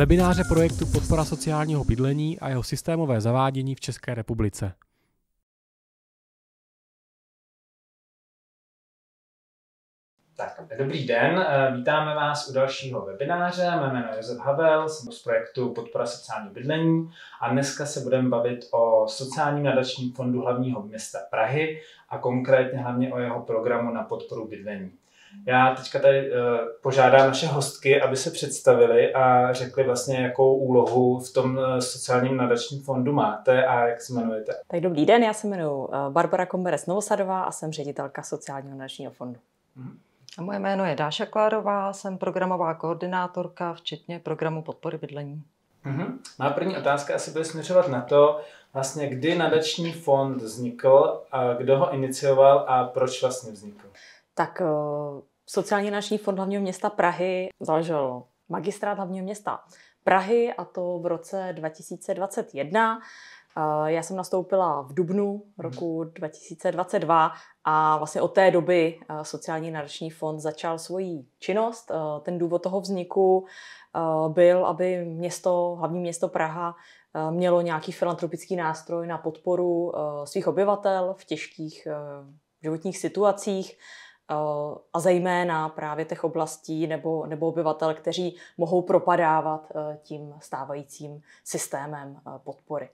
Webináře projektu Podpora sociálního bydlení a jeho systémové zavádění v České republice. Tak, dobrý den, eh, vítáme vás u dalšího webináře. Mé jméno je Josef Havel, jsem z projektu Podpora sociální bydlení a dneska se budeme bavit o sociálním nadačním fondu hlavního města Prahy a konkrétně hlavně o jeho programu na podporu bydlení. Já teďka tady uh, požádám naše hostky, aby se představili a řekli vlastně, jakou úlohu v tom eh, sociálním nadačním fondu máte a jak se jmenujete. Tak dobrý den, já se jmenuji eh, Barbara Komberes Novosadová a jsem ředitelka sociálního nadačního fondu. Mm-hmm. A moje jméno je Dáša Klárová, jsem programová koordinátorka, včetně programu podpory bydlení. Mm-hmm. Má první otázka asi bude směřovat na to, vlastně kdy nadační fond vznikl, a kdo ho inicioval a proč vlastně vznikl tak eh, sociálně naší fond hlavního města Prahy založil magistrát hlavního města Prahy a to v roce 2021. Eh, já jsem nastoupila v dubnu mhm. roku 2022 a vlastně od té doby eh, sociální nadační fond začal svoji činnost. Ten důvod toho vzniku byl, aby město, hlavní město Praha, mělo nějaký filantropický nástroj na podporu svých obyvatel v těžkých životních situacích Eh, a zejména právě těch oblastí nebo, nebo obyvatel, kteří mohou propadávat eh, tím stávajícím systémem eh, podpory.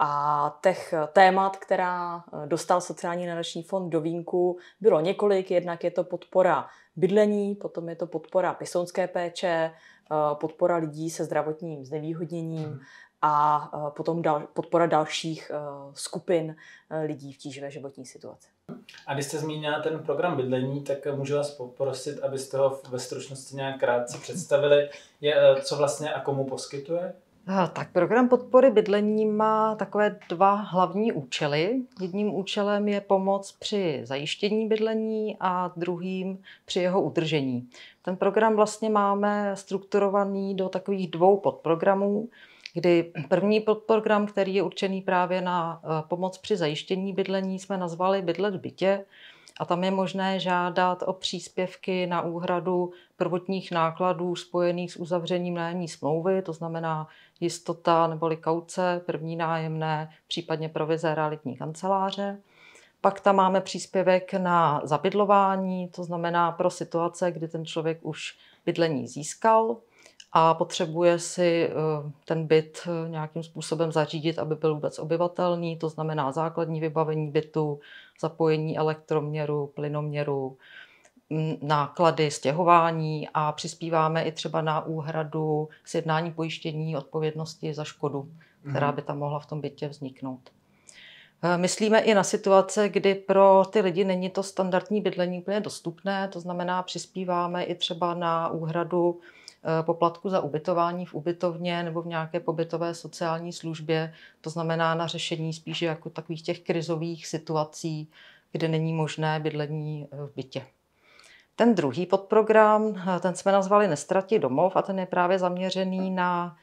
A těch témat, která dostal sociální nadační fond do výjimku, bylo několik. Jednak je to podpora bydlení, potom je to podpora pěstounské péče, podpora lidí se zdravotním znevýhodněním mhm. a potom dal, podpora dalších skupin lidí v tíživé životní situaci. A když jste zmínila ten program bydlení, tak můžu vás poprosit, abyste ho ve stručnosti nějak krátce představili, je, e, co vlastně a komu poskytuje? Tak program podpory bydlení má takové dva hlavní účely. Jedním účelem je pomoc při zajištění bydlení a druhým při jeho udržení. Ten program vlastně máme strukturovaný do takových dvou podprogramů kdy první program, který je určený právě na eh, pomoc při zajištění bydlení, jsme nazvali Bydlet v bytě a tam je možné žádat o příspěvky na úhradu prvotních nákladů spojených s uzavřením nájemní smlouvy, to znamená jistota neboli kauce, první nájemné, případně provize realitní kanceláře. Pak tam máme příspěvek na zabydlování, to znamená pro situace, kdy ten člověk už bydlení získal a potřebuje si eh, ten byt eh, nějakým způsobem zařídit, aby byl vůbec obyvatelný, to znamená základní vybavení bytu, zapojení elektroměru, plynoměru, mm, náklady stěhování a přispíváme i třeba na úhradu sjednání pojištění odpovědnosti za škodu, která mhm. by tam mohla v tom bytě vzniknout. Eh, myslíme i na situace, kdy pro ty lidi není to standardní bydlení úplně dostupné, to znamená, přispíváme i třeba na úhradu Eh, poplatku za ubytování v ubytovně nebo v nějaké pobytové sociální službě, to znamená na řešení spíše jako takových těch krizových situací, kde není možné bydlení eh, v bytě. Ten druhý podprogram, eh, ten jsme nazvali Nestrati domov a ten je právě zaměřený na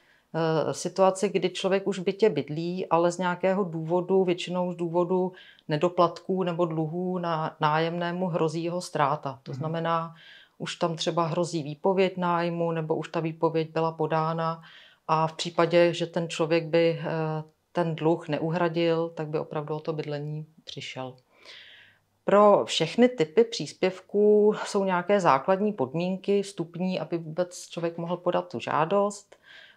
situaci, kdy člověk už v bytě bydlí, ale z nějakého důvodu, většinou z důvodu nedoplatků nebo dluhů na nájemnému hrozí jeho ztráta. To mhm. znamená, už tam třeba hrozí výpověď nájmu nebo už ta výpověď byla podána a v případě, že ten člověk by eh, ten dluh neuhradil, tak by opravdu o to bydlení přišel. Pro všechny typy příspěvků jsou nějaké základní podmínky, vstupní, aby vůbec člověk mohl podat tu žádost.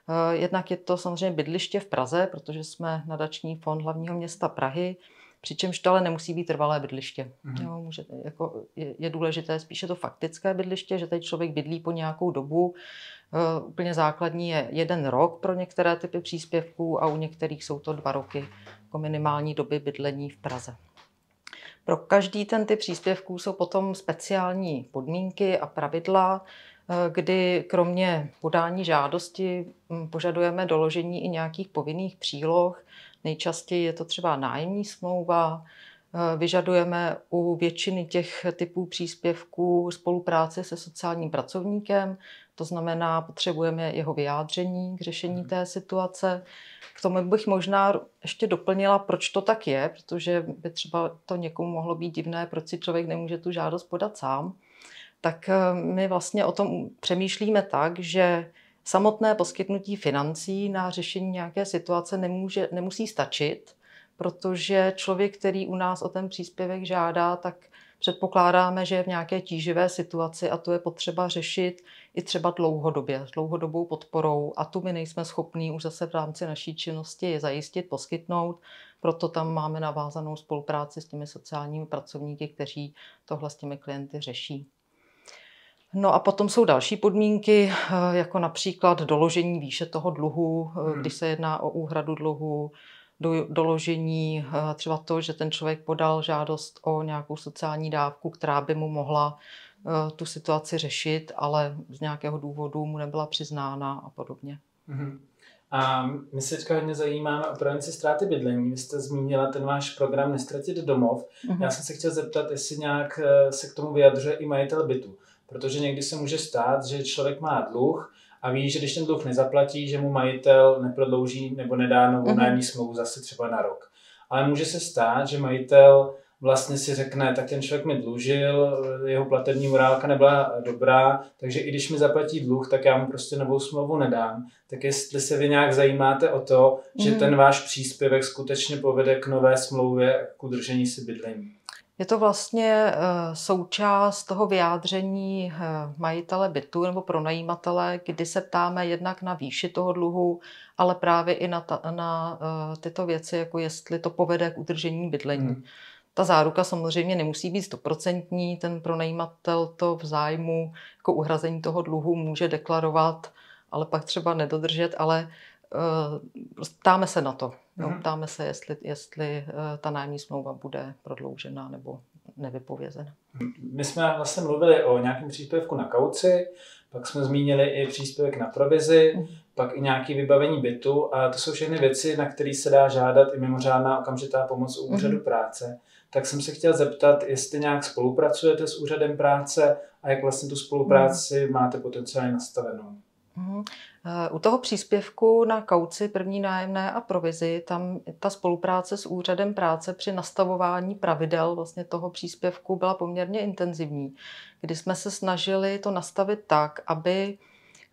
Eh, jednak je to samozřejmě bydliště v Praze, protože jsme nadační fond hlavního města Prahy. Přičemž to ale nemusí být trvalé bydliště. Mm-hmm. Jo, může, jako je, je důležité spíše to faktické bydliště, že tady člověk bydlí po nějakou dobu. Uh, úplně základní je jeden rok pro některé typy příspěvků a u některých jsou to dva roky jako minimální doby bydlení v Praze. Pro každý ten typ příspěvků jsou potom speciální podmínky a pravidla, eh, kdy kromě podání žádosti hm, požadujeme doložení i nějakých povinných příloh, Nejčastěji je to třeba nájemní smlouva, eh, Vyžadujeme u většiny těch typů příspěvků spolupráce se sociálním pracovníkem, to znamená, potřebujeme jeho vyjádření k řešení mhm. té situace. K tomu bych možná ještě doplnila, proč to tak je, protože by třeba to někomu mohlo být divné, proč si člověk nemůže tu žádost podat sám. Tak eh, my vlastně o tom přemýšlíme tak, že samotné poskytnutí financí na řešení nějaké situace nemůže, nemusí stačit, protože člověk, který u nás o ten příspěvek žádá, tak předpokládáme, že je v nějaké tíživé situaci a to je potřeba řešit i třeba dlouhodobě, s dlouhodobou podporou a tu my nejsme schopní už zase v rámci naší činnosti je zajistit, poskytnout, proto tam máme navázanou spolupráci s těmi sociálními pracovníky, kteří tohle s těmi klienty řeší. No a potom jsou další podmínky, eh, jako například doložení výše toho dluhu, eh, hmm. když se jedná o úhradu dluhu, do, doložení eh, třeba to, že ten člověk podal žádost o nějakou sociální dávku, která by mu mohla tu situaci řešit, ale z nějakého důvodu mu nebyla přiznána a podobně. hmm A my se teďka hodně zajímáme o prevenci ztráty bydlení. Vy jste zmínila ten váš program Nestratit domov. Mm-hmm. Já jsem se chtěl zeptat, jestli nějak se k tomu vyjadřuje i majitel bytu. Protože někdy se může stát, že člověk má dluh a ví, že když ten dluh nezaplatí, že mu majitel neprodlouží nebo nedá novou mm-hmm. nájemní smlouvu zase třeba na rok. Ale může se stát, že majitel vlastně si řekne, tak ten člověk mi dlužil, jeho platební morálka nebyla dobrá, takže i když mi zaplatí dluh, tak já mu prostě novou smlouvu nedám. Tak jestli se vy nějak zajímáte o to, mm. že mhm. ten váš příspěvek skutečně povede k nové smlouvě, k udržení si bydlení. Je to vlastně eh, součást toho vyjádření eh, majitele bytu nebo pronajímatele, kdy se ptáme jednak na výši toho dluhu, ale právě i na, ta, na eh, tyto věci, jako jestli to povede k udržení bydlení. Hmm. Ta záruka samozřejmě nemusí být stoprocentní, ten pronajímatel to v zájmu jako uhrazení toho dluhu může deklarovat, ale pak třeba nedodržet, ale Eh, ptáme se na to. Jo, mhm. ptáme se, jestli, jestli eh, ta nájemní smlouva bude prodloužena nebo nevypovězena. My jsme vlastně mluvili o nějakém příspěvku na kauci, pak jsme zmínili i příspěvek na provizi, mm. pak i nějaké vybavení bytu a to jsou všechny věci, na které se dá žádat i mimořádná okamžitá pomoc u mhm. úřadu mm. práce. Tak jsem se chtěl zeptat, jestli nějak spolupracujete s úřadem práce a jak vlastně tu spolupráci mm. máte potenciálně nastavenou. Mhm. Eh, u toho příspěvku na kauci první nájemné a provizi, tam ta spolupráce s úřadem práce při nastavování pravidel vlastně toho příspěvku byla poměrně intenzivní, kdy jsme se snažili to nastavit tak, aby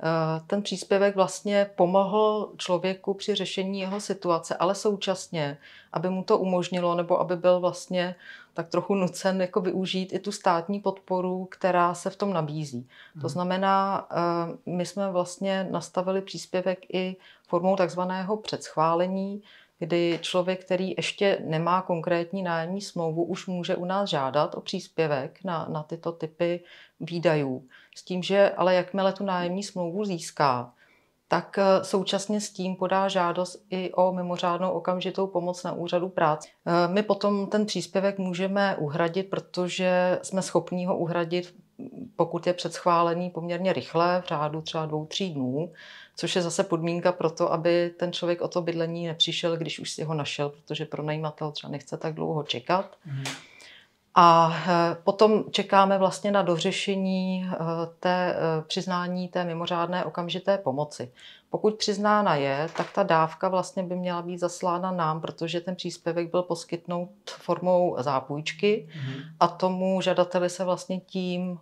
Eh, ten příspěvek vlastně pomohl člověku při řešení jeho situace, ale současně, aby mu to umožnilo, nebo aby byl vlastně tak trochu nucen jako využít i tu státní podporu, která se v tom nabízí. Hmm. To znamená, eh, my jsme vlastně nastavili příspěvek i formou takzvaného předschválení, kdy člověk, který ještě nemá konkrétní nájemní smlouvu, už může u nás žádat o příspěvek na, na tyto typy výdajů. S tím, že ale jakmile tu nájemní smlouvu získá, tak eh, současně s tím podá žádost i o mimořádnou okamžitou pomoc na úřadu práce. Eh, my potom ten příspěvek můžeme uhradit, protože jsme schopni ho uhradit, pokud je předschválený poměrně rychle, v řádu třeba dvou, tří dnů, což je zase podmínka pro to, aby ten člověk o to bydlení nepřišel, když už si ho našel, protože pronajímatel třeba nechce tak dlouho čekat. Mm-hmm. A eh, potom čekáme vlastně na dořešení eh, té eh, přiznání té mimořádné okamžité pomoci. Pokud přiznána je, tak ta dávka vlastně by měla být zaslána nám, protože ten příspěvek byl poskytnout formou zápůjčky mm-hmm. a tomu žadateli se vlastně tím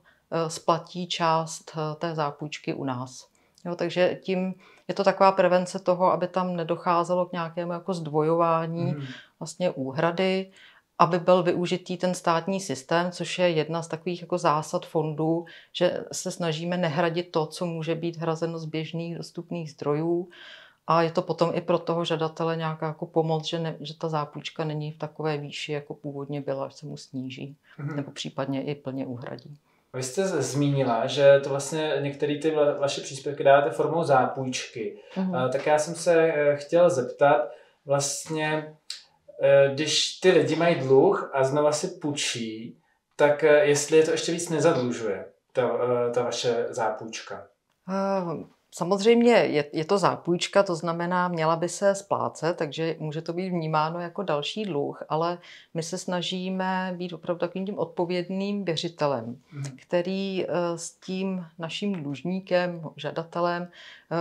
splatí část té zápůjčky u nás. Jo, takže tím je to taková prevence toho, aby tam nedocházelo k nějakému jako zdvojování mm-hmm. vlastně úhrady aby byl využitý ten státní systém, což je jedna z takových jako zásad fondů, že se snažíme nehradit to, co může být hrazeno z běžných dostupných zdrojů. A je to potom i pro toho žadatele nějaká jako pomoc, že, ne, že ta zápůjčka není v takové výši, jako původně byla, že se mu sníží, mm-hmm. nebo případně i plně uhradí. Vy jste zmínila, že to vlastně některé ty vaše příspěvky dáváte formou zápůjčky. Mm-hmm. Tak já jsem se eh, chtěl zeptat, vlastně Eh, když ty lidi mají dluh a znova si půjčí, tak eh, jestli je to ještě víc nezadlužuje, ta, eh, ta vaše zápůjčka? Samozřejmě je, je to zápůjčka, to znamená, měla by se splácet, takže může to být vnímáno jako další dluh, ale my se snažíme být opravdu takovým tím odpovědným věřitelem, mhm. který eh, s tím naším dlužníkem, žadatelem eh,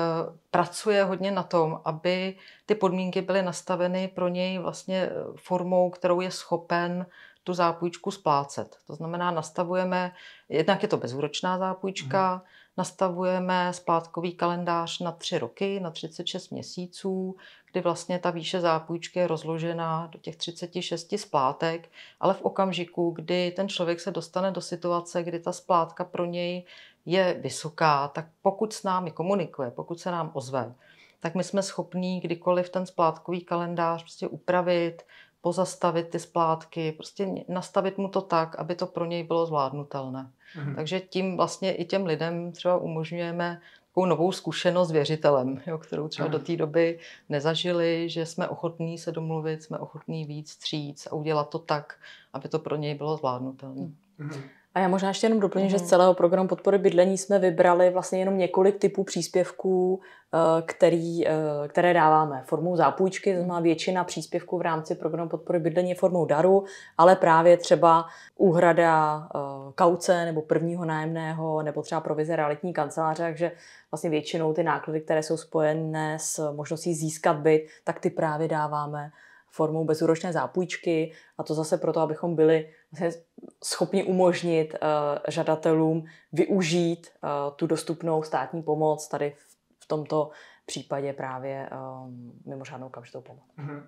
pracuje hodně na tom, aby ty podmínky byly nastaveny pro něj vlastně eh, formou, kterou je schopen tu zápůjčku splácet. To znamená, nastavujeme, jednak je to bezúročná zápůjčka, mhm nastavujeme splátkový kalendář na tři roky, na 36 měsíců, kdy vlastně ta výše zápůjčky je rozložena do těch 36 splátek, ale v okamžiku, kdy ten člověk se dostane do situace, kdy ta splátka pro něj je vysoká, tak pokud s námi komunikuje, pokud se nám ozve, tak my jsme schopní kdykoliv ten splátkový kalendář prostě upravit, pozastavit ty splátky, prostě nastavit mu to tak, aby to pro něj bylo zvládnutelné. Mm-hmm. Takže tím vlastně i těm lidem třeba umožňujeme takovou novou zkušenost s věřitelem, jo, kterou třeba do mhm. té doby nezažili, že jsme ochotní se domluvit, jsme ochotní víc stříc a udělat to tak, aby to pro něj bylo zvládnutelné. Mm-hmm. A já možná ještě jenom doplním, mm-hmm. že z mhm. celého programu podpory bydlení jsme vybrali vlastně jenom několik typů příspěvků, eh, který, eh, které dáváme formou zápůjčky, to znamená většina příspěvků v rámci programu podpory bydlení je formou daru, ale právě třeba úhrada eh, kauce nebo prvního nájemného nebo třeba provize realitní kanceláře, takže vlastně většinou ty náklady, které jsou spojené s možností získat byt, tak ty právě dáváme formou bezúročné zápůjčky a to zase proto, abychom byli vlastně schopni umožnit eh, žadatelům využít eh, tu dostupnou státní pomoc tady v tomto případě právě ehm, mimořádnou kamžitou pomoc. Mhm.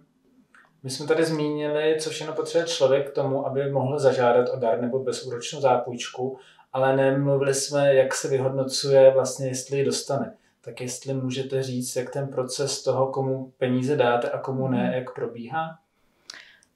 My jsme tady zmínili, co všechno potřebuje člověk k tomu, aby mohl zažádat o dar nebo bezúročnou zápůjčku, ale nemluvili jsme, jak se vyhodnocuje vlastně, jestli ji dostane tak jestli můžete říct, jak ten proces toho, komu peníze dáte a komu ne, jak probíhá?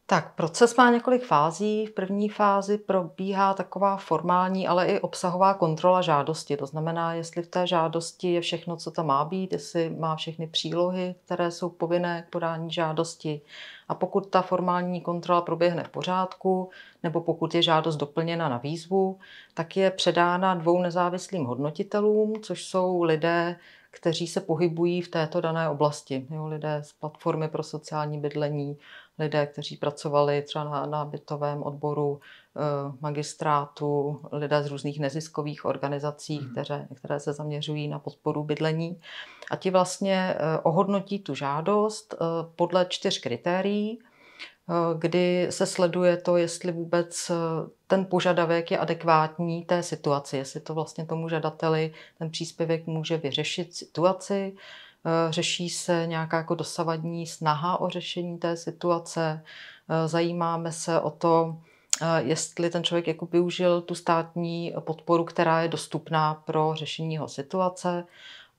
Tak, proces má několik fází. V první fázi probíhá taková formální, ale i obsahová kontrola žádosti. To znamená, jestli v té žádosti je všechno, co tam má být, jestli má všechny přílohy, které jsou povinné k podání žádosti. A pokud ta formální kontrola proběhne v pořádku, nebo pokud je žádost doplněna na výzvu, tak je předána dvou nezávislým hodnotitelům, což jsou lidé, kteří se pohybují v této dané oblasti. Jo, lidé z platformy pro sociální bydlení, lidé, kteří pracovali třeba na, na bytovém odboru eh, magistrátu, lidé z různých neziskových organizací, mm. které, které se zaměřují na podporu bydlení. A ti vlastně eh, ohodnotí tu žádost eh, podle čtyř kritérií, kdy se sleduje to, jestli vůbec ten požadavek je adekvátní té situaci, jestli to vlastně tomu žadateli ten příspěvek může vyřešit situaci, Eh, řeší se nějaká jako dosavadní snaha o řešení té situace, eh, zajímáme se o to, eh, jestli ten člověk jako využil tu státní podporu, která je dostupná pro řešení jeho situace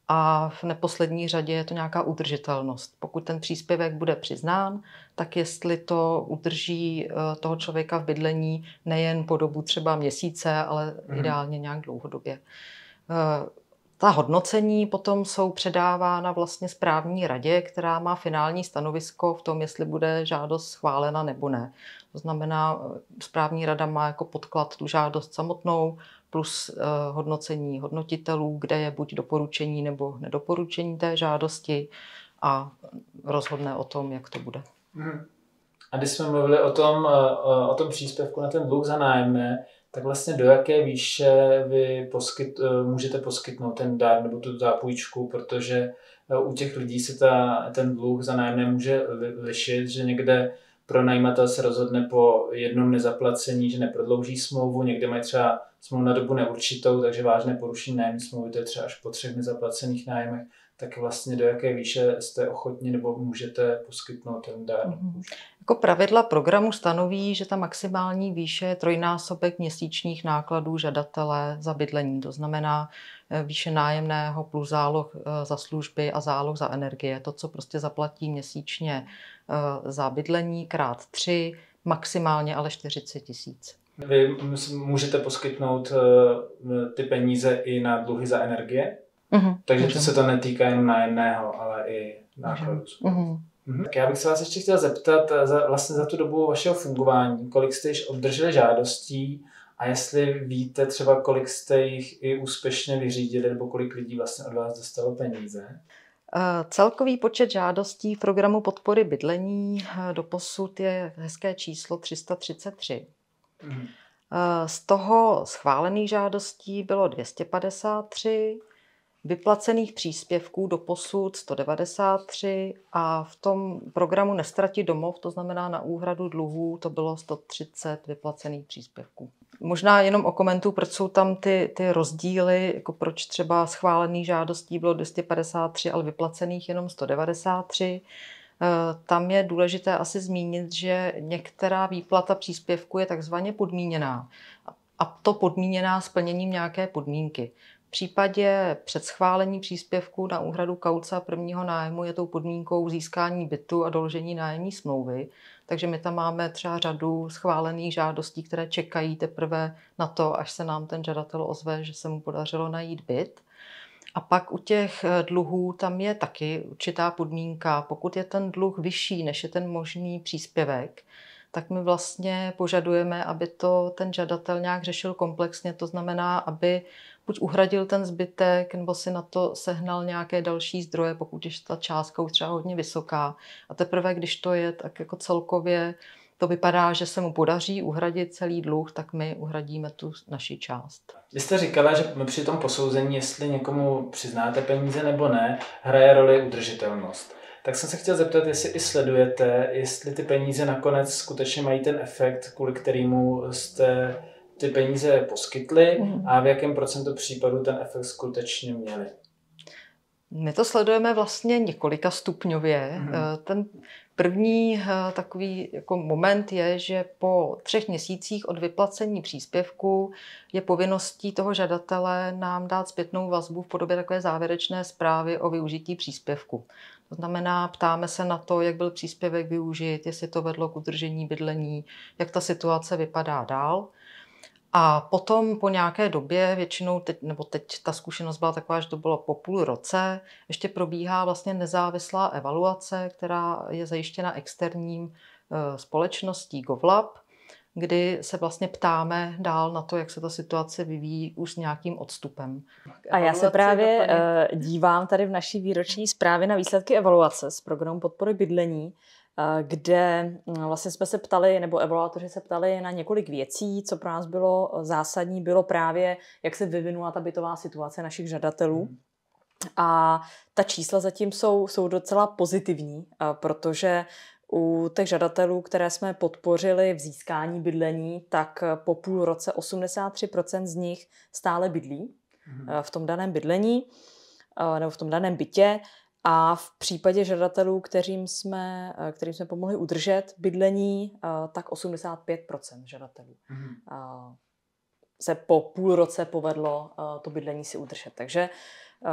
a v neposlední řadě je to nějaká udržitelnost. Pokud ten příspěvek bude přiznán, tak jestli to udrží toho člověka v bydlení nejen po dobu třeba měsíce, ale mm ideálně nějak dlouhodobě. Ta hodnocení potom jsou předávána vlastně správní radě, která má finální stanovisko v tom, jestli bude žádost schválena nebo ne. To znamená, eh, správní rada má jako podklad tu žádost samotnou, plus eh, hodnocení hodnotitelů, kde je buď doporučení nebo nedoporučení té žádosti a rozhodne o tom, jak to bude. Mhm. A když jsme mluvili o tom, eh, o tom příspěvku na ten dluh za nájemné, tak vlastně do jaké výše vy poskyt, eh, můžete poskytnout ten dar nebo tu zápůjčku, protože eh, u těch lidí se ta, ten dluh za nájemné může lišit, že někde pronajímatel se rozhodne po jednom nezaplacení, že neprodlouží smlouvu, někde mají třeba smlouvu na dobu neurčitou, takže vážné porušení nájemní smlouvy, to je třeba až po třech nezaplacených nájmech, tak vlastně do jaké výše jste ochotni nebo můžete poskytnout ten dar. Mm-hmm. Jako pravidla programu stanoví, že ta maximální výše je trojnásobek měsíčních nákladů žadatele za bydlení, to znamená eh, výše nájemného plus záloh eh, za služby a záloh za energie. To, co prostě zaplatí měsíčně eh, za bydlení krát tři, maximálně ale 40 tisíc. Vy můžete poskytnout ty peníze i na dluhy za energie? Uh-huh. Takže to se to netýká jen nájemného, ale i nákladů. Uh-huh. Mhm. Tak já bych se vás ještě chtěl zeptat eh, za, vlastně za tu dobu vašeho fungování, kolik jste již obdrželi žádostí a jestli víte třeba, kolik jste jich i úspěšně vyřídili nebo kolik lidí vlastně od vás dostalo peníze? Eh, celkový počet žádostí programu podpory bydlení eh, do posud je hezké číslo 333. Mhm. Z toho schválených žádostí bylo 253, vyplacených příspěvků do posud 193 a v tom programu Nestrati domov, to znamená na úhradu dluhů, to bylo 130 vyplacených příspěvků. Možná jenom o komentu, proč jsou tam ty, ty rozdíly, jako proč třeba schválený žádostí bylo 253, ale vyplacených jenom 193. Eh, tam je důležité asi zmínit, že některá výplata příspěvku je takzvaně podmíněná. A to podmíněná splněním nějaké podmínky případě předschválení příspěvku na úhradu kauce prvního nájmu je tou podmínkou získání bytu a doložení nájemní smlouvy. Takže my tam máme třeba řadu schválených žádostí, které čekají teprve na to, až se nám ten žadatel ozve, že se mu podařilo najít byt. A pak u těch eh, dluhů tam je taky určitá podmínka. Pokud je ten dluh vyšší, než je ten možný příspěvek, tak my vlastně požadujeme, aby to ten žadatel nějak řešil komplexně. To znamená, aby buď uhradil ten zbytek, nebo si na to sehnal nějaké další zdroje, pokud je ta částka už třeba hodně vysoká. A teprve, když to je, tak jako celkově to vypadá, že se mu podaří uhradit celý dluh, tak my uhradíme tu naši část. Vy jste říkala, že při tom posouzení, jestli někomu přiznáte peníze nebo ne, hraje roli udržitelnost. Tak jsem se chtěl zeptat, jestli i sledujete, jestli ty peníze nakonec skutečně mají ten efekt, kvůli kterému jste ty peníze poskytli mm. a v jakém procentu případů ten efekt skutečně měli? My to sledujeme vlastně několika stupňově. Mm. Ten první eh, takový jako moment je, že po třech měsících od vyplacení příspěvku je povinností toho žadatele nám dát zpětnou vazbu v podobě takové závěrečné zprávy o využití příspěvku. To znamená, ptáme se na to, jak byl příspěvek využit, jestli to vedlo k udržení bydlení, jak ta situace vypadá dál. A potom po nějaké době, většinou teď, nebo teď ta zkušenost byla taková, že to bylo po půl roce, ještě probíhá vlastně nezávislá evaluace, která je zajištěna externím eh, společností GovLab, kdy se vlastně ptáme dál na to, jak se ta situace vyvíjí už s nějakým odstupem. A já se právě dopadně... Eh, dívám tady v naší výroční zprávě na výsledky evaluace z programu podpory bydlení Eh, kde hm, vlastně jsme se ptali, nebo evaluátoři se ptali na několik věcí, co pro nás bylo eh, zásadní, bylo právě, jak se vyvinula ta bytová situace našich žadatelů. Hmm. A ta čísla zatím jsou, jsou docela pozitivní, eh, protože u těch žadatelů, které jsme podpořili v získání bydlení, tak po půl roce 83% z nich stále bydlí hmm. v tom daném bydlení nebo v tom daném bytě. A v případě žadatelů, kterým jsme, eh, kterým jsme pomohli udržet bydlení, eh, tak 85 žadatelů mm-hmm. se po půl roce povedlo to bydlení si udržet. Takže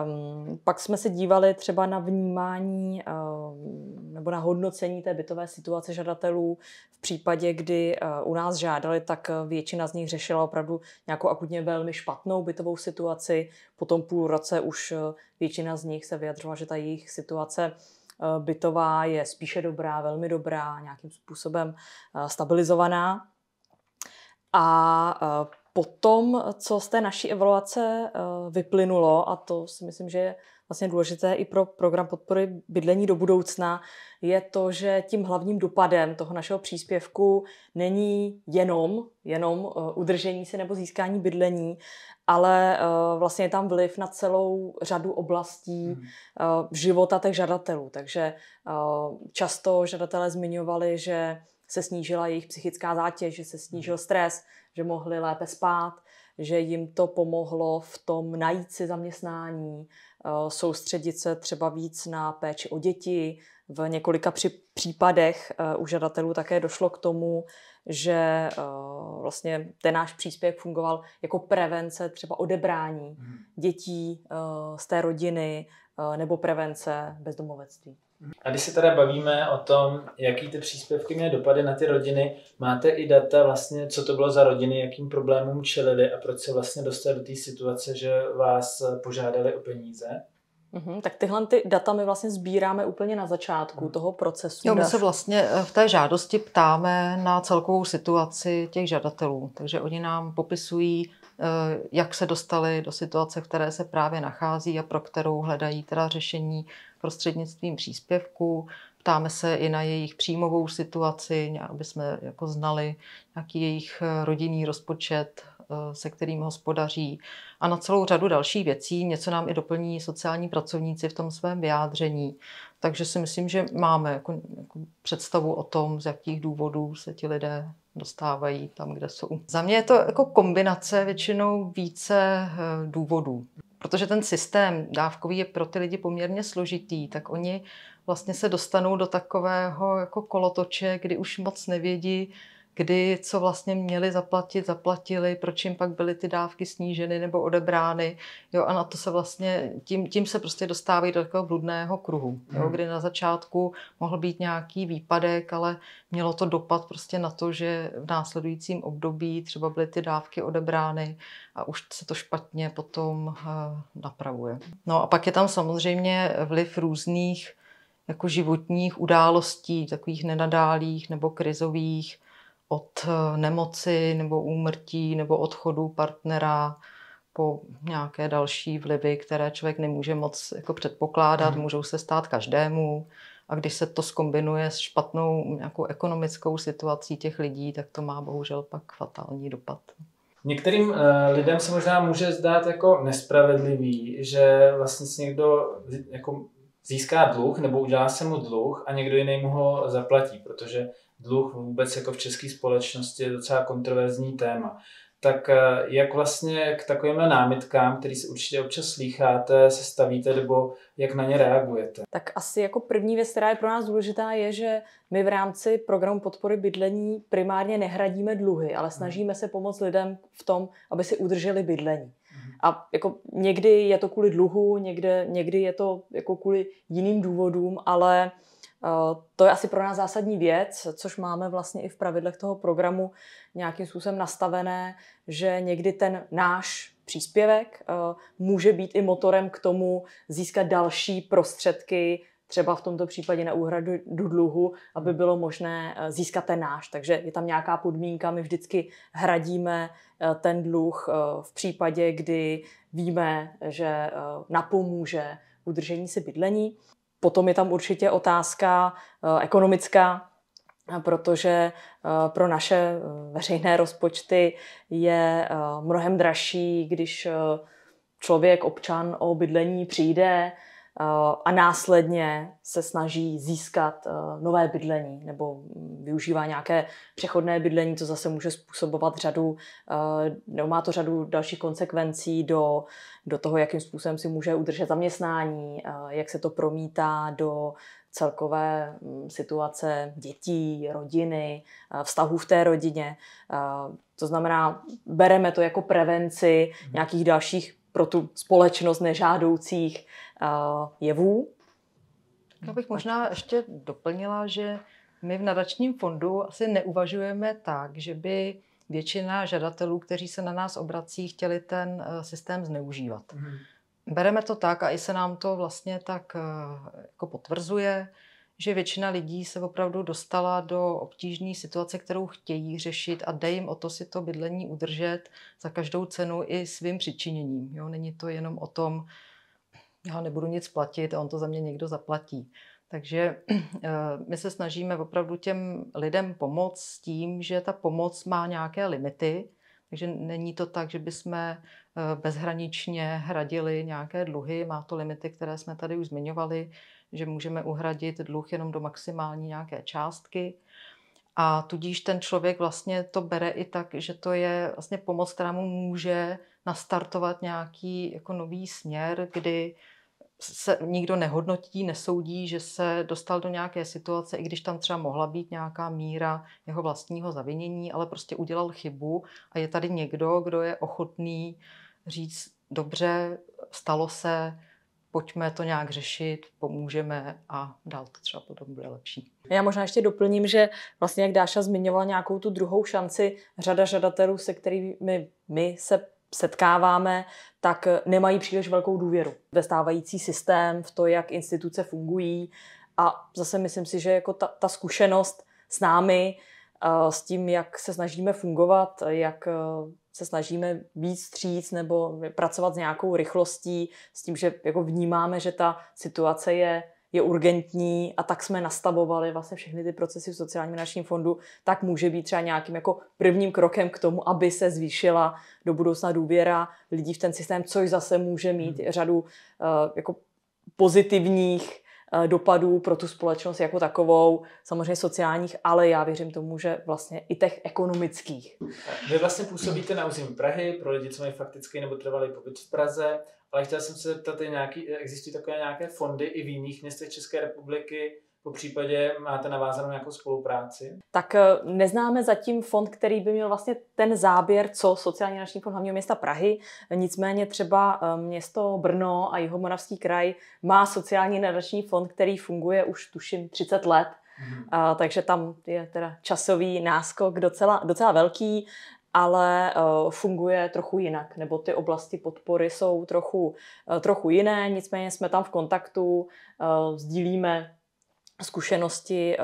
um, pak jsme se dívali třeba na vnímání um, nebo na hodnocení té bytové situace žadatelů. V případě, kdy eh, u nás žádali, tak eh, většina z nich řešila opravdu nějakou akutně velmi špatnou bytovou situaci. Po tom půl roce už eh, většina z nich se vyjadřovala, že ta jejich situace bytová je spíše dobrá, velmi dobrá, nějakým způsobem stabilizovaná. A potom, co z té naší evaluace vyplynulo, a to si myslím, že je vlastně důležité i pro program podpory bydlení do budoucna, je to, že tím hlavním dopadem toho našeho příspěvku není jenom, jenom eh, udržení se nebo získání bydlení, ale eh, vlastně je tam vliv na celou řadu oblastí hmm. eh, života těch žadatelů. Takže často žadatelé zmiňovali, že se snížila jejich psychická zátěž, že se snížil hmm. stres, že mohli lépe spát, že jim to pomohlo v tom najít si zaměstnání, Eh, soustředit se třeba víc na péči o děti. V několika případech eh, u žadatelů také došlo k tomu, že eh, vlastně ten náš příspěvek fungoval jako prevence třeba odebrání hmm. dětí z té rodiny nebo prevence bezdomovectví. A když se teda bavíme o tom, jaký ty příspěvky měly dopady na ty rodiny, máte i data vlastně, co to bylo za rodiny, jakým problémům čelili a proč se vlastně dostali do té situace, že vás požádali o peníze? Mm-hmm, tak tyhle ty data my vlastně sbíráme úplně na začátku mm. toho procesu. Jo, my se vlastně eh, v té žádosti ptáme na celkovou situaci těch žadatelů, takže oni nám popisují Eh, jak se dostali do situace, v které se právě nachází a pro kterou hledají teda řešení prostřednictvím příspěvků. Ptáme se i na jejich příjmovou situaci, aby jsme jako znali nějaký jejich eh, rodinný rozpočet, Eh, se kterým hospodaří a na celou řadu dalších věcí. Něco nám i doplní sociální pracovníci v tom svém vyjádření. Takže si myslím, že máme jako, jako představu o tom, z jakých důvodů se ti lidé dostávají tam, kde jsou. Za mě je to jako kombinace většinou více eh, důvodů. Protože ten systém dávkový je pro ty lidi poměrně složitý, tak oni vlastně se dostanou do takového jako kolotoče, kdy už moc nevědí, kdy co vlastně měli zaplatit, zaplatili, proč jim pak byly ty dávky sníženy nebo odebrány. Jo, a na to se vlastně, tím, tím se prostě dostávají do takového bludného kruhu, jo, hmm. kdy na začátku mohl být nějaký výpadek, ale mělo to dopad prostě na to, že v následujícím období třeba byly ty dávky odebrány a už se to špatně potom eh, napravuje. No a pak je tam samozřejmě vliv různých jako životních událostí, takových nenadálých nebo krizových, od eh, nemoci nebo úmrtí nebo odchodu partnera po nějaké další vlivy, které člověk nemůže moc jako předpokládat, hmm. můžou se stát každému. A když se to skombinuje s špatnou nějakou ekonomickou situací těch lidí, tak to má bohužel pak fatální dopad. Některým eh, lidem se možná může zdát jako nespravedlivý, že vlastně si někdo jako získá dluh nebo udělá se mu dluh a někdo jiný mu ho zaplatí, protože dluh vůbec jako v české společnosti je docela kontroverzní téma. Tak eh, jak vlastně k takovým námitkám, který si určitě občas slýcháte, se stavíte nebo jak na ně reagujete? Tak asi jako první věc, která je pro nás důležitá, je, že my v rámci programu podpory bydlení primárně nehradíme dluhy, ale mhm. snažíme se pomoct lidem v tom, aby si udrželi bydlení. Mhm. A jako někdy je to kvůli dluhu, někde, někdy je to jako kvůli jiným důvodům, ale Eh, to je asi pro nás zásadní věc, což máme vlastně i v pravidlech toho programu nějakým způsobem nastavené, že někdy ten náš příspěvek eh, může být i motorem k tomu získat další prostředky třeba v tomto případě na úhradu dluhu, aby bylo možné eh, získat ten náš. Takže je tam nějaká podmínka, my vždycky hradíme ten dluh v případě, kdy víme, že napomůže udržení si bydlení. Potom je tam určitě otázka eh, ekonomická, eh, protože eh, pro naše veřejné rozpočty je mnohem dražší, když člověk, občan o bydlení přijde, Eh, a následně se snaží získat eh, nové bydlení nebo mm, využívá nějaké přechodné bydlení, co zase může způsobovat řadu, eh, nebo má to řadu dalších konsekvencí do, do toho, jakým způsobem si může udržet zaměstnání, jak se to promítá do celkové mm, situace dětí, rodiny, vztahů v té rodině. To znamená, bereme to jako prevenci mhm. nějakých dalších pro tu společnost nežádoucích eh, jevů. Já bych možná ještě doplnila, že my v nadačním fondu asi neuvažujeme tak, že by většina žadatelů, kteří se na nás obrací, chtěli ten eh, systém zneužívat. Mm. Bereme to tak a i se nám to vlastně tak eh, jako potvrzuje, že většina lidí se opravdu dostala do obtížné situace, kterou chtějí řešit a dej jim o to si to bydlení udržet za každou cenu i svým přičiněním. Jo? Není to jenom o tom, já nebudu nic platit a on to za mě někdo zaplatí. Takže eh, my se snažíme opravdu těm lidem pomoct s tím, že ta pomoc má nějaké limity, takže není to tak, že bychom eh, bezhraničně hradili nějaké dluhy, má to limity, které jsme tady už zmiňovali že můžeme uhradit dluh jenom do maximální nějaké částky. A tudíž ten člověk vlastně to bere i tak, že to je vlastně pomoc, která mu může nastartovat nějaký jako nový směr, kdy se nikdo nehodnotí, nesoudí, že se dostal do nějaké situace, i když tam třeba mohla být nějaká míra jeho vlastního zavinění, ale prostě udělal chybu a je tady někdo, kdo je ochotný říct, dobře, stalo se, pojďme to nějak řešit, pomůžeme a dál to třeba potom bude lepší. Já možná ještě doplním, že vlastně jak Dáša zmiňovala nějakou tu druhou šanci, řada žadatelů, se kterými my se setkáváme, tak nemají příliš velkou důvěru ve stávající systém, v to, jak instituce fungují. A zase myslím si, že jako ta, ta zkušenost s námi s tím, jak se snažíme fungovat, jak eh, se snažíme být stříc nebo pracovat s nějakou rychlostí, s tím, že jako vnímáme, že ta situace je, je urgentní a tak jsme nastavovali vlastně všechny ty procesy v sociálním finančním fondu, tak může být třeba nějakým jako prvním krokem k tomu, aby se zvýšila do budoucna důvěra lidí v ten systém, což zase může mít hmm. řadu uh, jako pozitivních Eh, dopadů pro tu společnost jako takovou, samozřejmě sociálních, ale já věřím tomu, že vlastně i těch ekonomických. Vy vlastně působíte na území Prahy pro lidi, co mají faktický nebo trvalý pobyt v Praze, ale chtěl jsem se zeptat, nějaký, existují takové nějaké fondy i v jiných městech České republiky, po případě máte navázanou nějakou spolupráci? Tak eh, neznáme zatím fond, který by měl vlastně ten záběr, co sociální národní fond hlavního města Prahy. Nicméně třeba eh, město Brno a jeho moravský kraj má sociální nadační fond, který funguje už tuším 30 let. Hmm. A, takže tam je teda časový náskok docela, docela velký ale eh, funguje trochu jinak, nebo ty oblasti podpory jsou trochu, trochu jiné, nicméně jsme tam v kontaktu, sdílíme zkušenosti eh,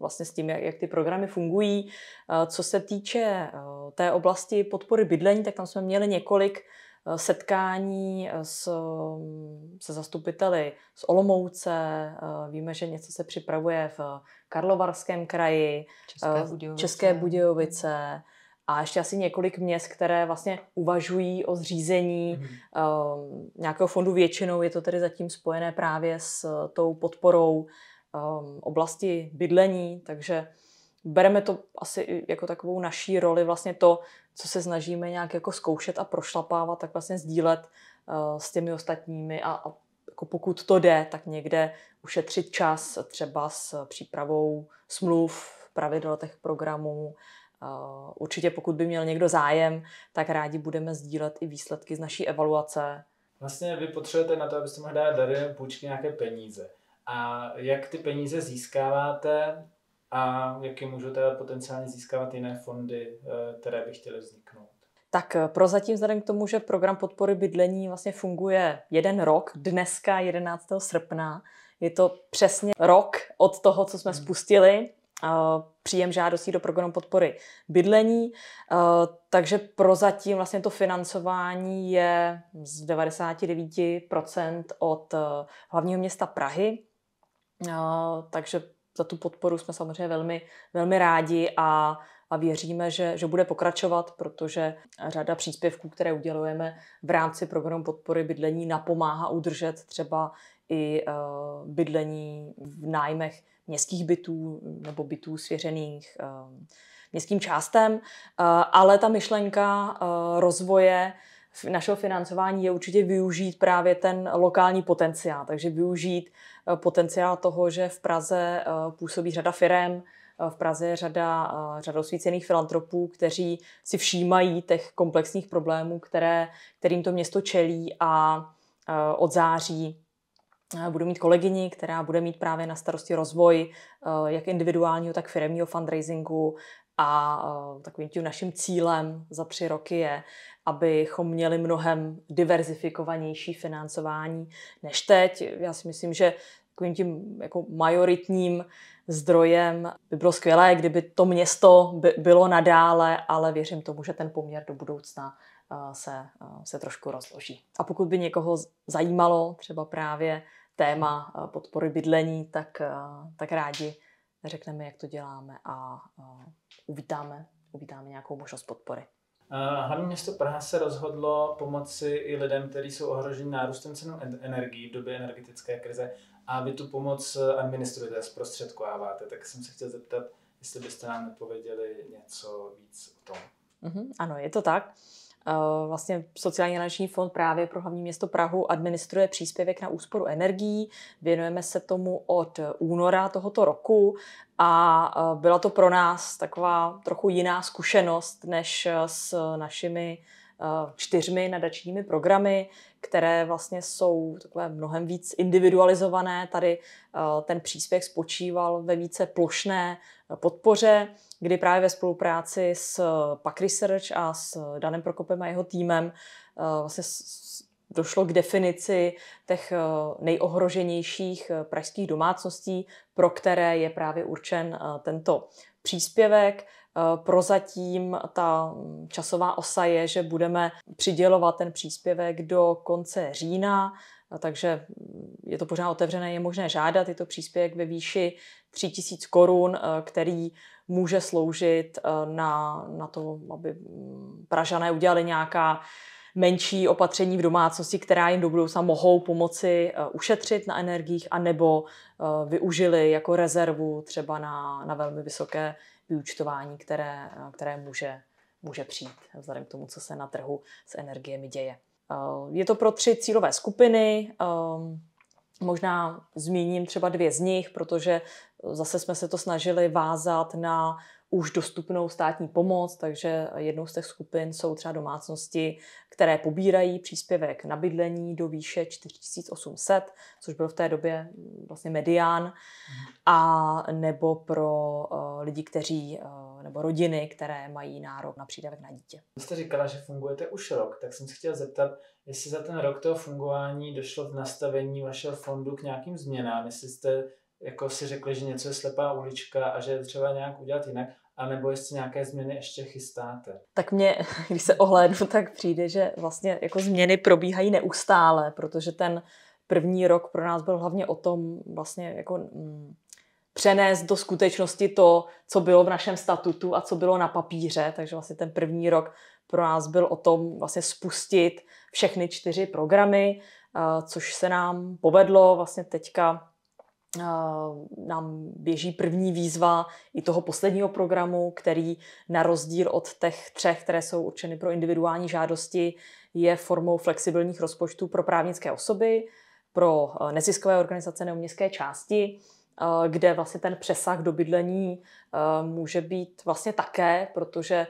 vlastně s tím, jak ty programy fungují. Eh, co se týče eh, té oblasti podpory bydlení, tak tam jsme měli několik setkání s, se zastupiteli z Olomouce, víme, že něco se připravuje v Karlovarském kraji, České Budějovice, České Budějovice a ještě asi několik měst, které vlastně uvažují o zřízení mm-hmm. nějakého fondu. Většinou je to tedy zatím spojené právě s tou podporou Um, oblasti bydlení, takže bereme to asi jako takovou naší roli, vlastně to, co se snažíme nějak jako zkoušet a prošlapávat, tak vlastně sdílet uh, s těmi ostatními a, jako pokud to jde, tak někde ušetřit čas třeba s přípravou smluv, pravidel těch programů. Uh, určitě pokud by měl někdo zájem, tak rádi budeme sdílet i výsledky z naší evaluace. Vlastně vy potřebujete na to, abyste mohli dát darem půjčky nějaké peníze. A jak ty peníze získáváte a jak je můžou teda potenciálně získávat jiné fondy, eh, které by chtěly vzniknout? Tak eh, prozatím vzhledem k tomu, že program podpory bydlení vlastně funguje jeden rok, dneska 11. srpna, je to přesně rok od toho, co jsme hmm. spustili eh, příjem žádostí do programu podpory bydlení, takže prozatím vlastně to financování je z 99% od hlavního města Prahy, No, takže za tu podporu jsme samozřejmě velmi, velmi rádi a, a věříme, že, že bude pokračovat, protože řada příspěvků, které udělujeme v rámci programu podpory bydlení, napomáhá udržet třeba i eh, bydlení v nájmech městských bytů nebo bytů svěřených eh, městským částem, eh, ale ta myšlenka rozvoje našeho financování je určitě využít právě ten lokální potenciál, takže využít Eh, potenciál toho, že v Praze eh, působí řada firem, eh, v Praze je řada, řada osvícených filantropů, kteří si všímají těch komplexních problémů, které, kterým to město čelí a od září budu mít kolegyni, která bude mít právě na starosti rozvoj jak individuálního, tak firmního fundraisingu a takovým tím naším cílem za tři roky je abychom měli mnohem diverzifikovanější financování než teď. Já si myslím, že takovým tím jako majoritním zdrojem by bylo skvělé, kdyby to město by bylo nadále, ale věřím tomu, že ten poměr do budoucna eh, se, eh, se trošku rozloží. A pokud by někoho zajímalo třeba právě téma eh, podpory bydlení, tak, tak rádi řekneme, jak to děláme a uvítáme, uvítáme nějakou možnost podpory. Hlavní město Praha se rozhodlo pomoci i lidem, kteří jsou ohroženi nárůstem cenu energii v době energetické krize a vy tu pomoc eh, administrujete, zprostředkováváte. Tak jsem se chtěl zeptat, jestli byste nám nepověděli něco víc o tom. Mm-hmm, ano, je to tak. Eh, vlastně sociální národní fond právě pro hlavní město Prahu administruje příspěvek na úsporu energií. Věnujeme se tomu od února tohoto roku a eh, byla to pro nás taková trochu jiná zkušenost než eh, s našimi čtyřmi nadačními programy, které vlastně jsou takové mnohem víc individualizované. Tady ten příspěvek spočíval ve více plošné podpoře kdy právě ve spolupráci s eh, Pak Research a s eh, Danem Prokopem a jeho týmem eh, vlastně došlo k definici těch nejohroženějších pražských domácností, pro které je právě určen tento příspěvek. Prozatím ta mm, časová osa je, že budeme přidělovat ten příspěvek do konce října takže mm, je to pořád otevřené, je možné žádat, je to příspěvek ve výši 3000 korun, eh, který může sloužit eh, na, na to, aby mm, Pražané udělali nějaká menší opatření v domácnosti, která jim do budoucna mohou pomoci eh, ušetřit na energiích, anebo využili jako rezervu třeba na, na velmi vysoké vyučtování, které, které může, může přijít vzhledem k tomu, co se na trhu s energiemi děje. Eh, je to pro tři cílové skupiny. Eh, možná zmíním třeba dvě z nich, protože zase jsme se to snažili vázat na už dostupnou státní pomoc, takže jednou z těch skupin jsou třeba domácnosti, které pobírají příspěvek na bydlení do výše 4800, což byl v té době mm, vlastně medián, mhm. a nebo pro eh, lidi, kteří, eh, nebo rodiny, které mají nárok na přídavek na dítě. Vy jste říkala, že fungujete už rok, tak jsem se chtěla zeptat, jestli za ten rok toho fungování došlo v nastavení vašeho fondu k nějakým změnám, jestli jste jako si řekli, že něco je slepá ulička a že je třeba nějak udělat jinak, a nebo jestli nějaké změny ještě chystáte? Tak mě, když se ohlédnu, tak přijde, že vlastně jako změny probíhají neustále, protože ten první rok pro nás byl hlavně o tom vlastně jako mm, přenést do skutečnosti to, co bylo v našem statutu a co bylo na papíře. Takže vlastně ten první rok pro nás byl o tom vlastně spustit všechny čtyři programy, což se nám povedlo vlastně teďka Eh, nám běží první výzva i toho posledního programu, který na rozdíl od těch třech, které jsou určeny pro individuální žádosti, je formou flexibilních rozpočtů pro právnické osoby, pro eh, neziskové organizace nebo části. Eh, kde vlastně ten přesah do bydlení eh, může být vlastně také, protože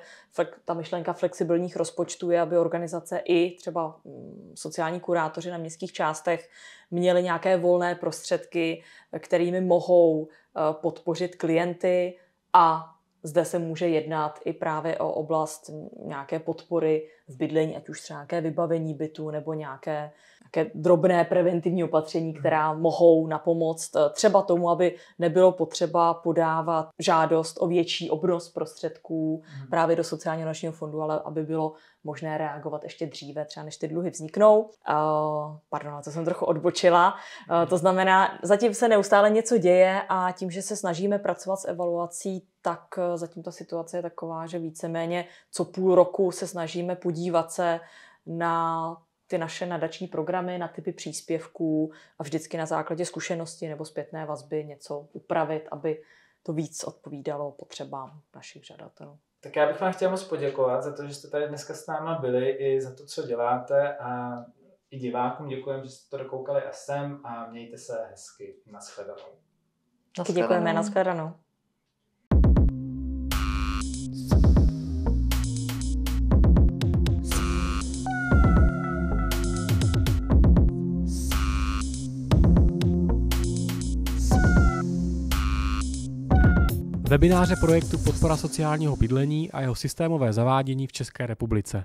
ta myšlenka flexibilních rozpočtů je, aby organizace i třeba mm, sociální kurátoři na městských částech měli nějaké volné prostředky, kterými mohou eh, podpořit klienty a zde se může jednat i právě o oblast nějaké podpory v bydlení, ať už třeba nějaké vybavení bytu nebo nějaké nějaké drobné preventivní opatření, hmm. která mohou napomoct eh, třeba tomu, aby nebylo potřeba podávat žádost o větší obnos prostředků hmm. právě do sociálního nočního fondu, ale aby bylo možné reagovat ještě dříve, třeba než ty dluhy vzniknou. Eh, pardon, to jsem trochu odbočila. Eh, hmm. To znamená, zatím se neustále něco děje a tím, že se snažíme pracovat s evaluací, tak zatím ta situace je taková, že víceméně co půl roku se snažíme podívat se na ty naše nadační programy na typy příspěvků a vždycky na základě zkušenosti nebo zpětné vazby něco upravit, aby to víc odpovídalo potřebám našich žadatelů. Tak já bych vám chtěl moc poděkovat za to, že jste tady dneska s náma byli i za to, co děláte a i divákům děkujem, že jste to dokoukali a sem a mějte se hezky. Naschledanou. Naschledanou. Děkujeme, naschledanou. Webináře projektu Podpora sociálního bydlení a jeho systémové zavádění v České republice.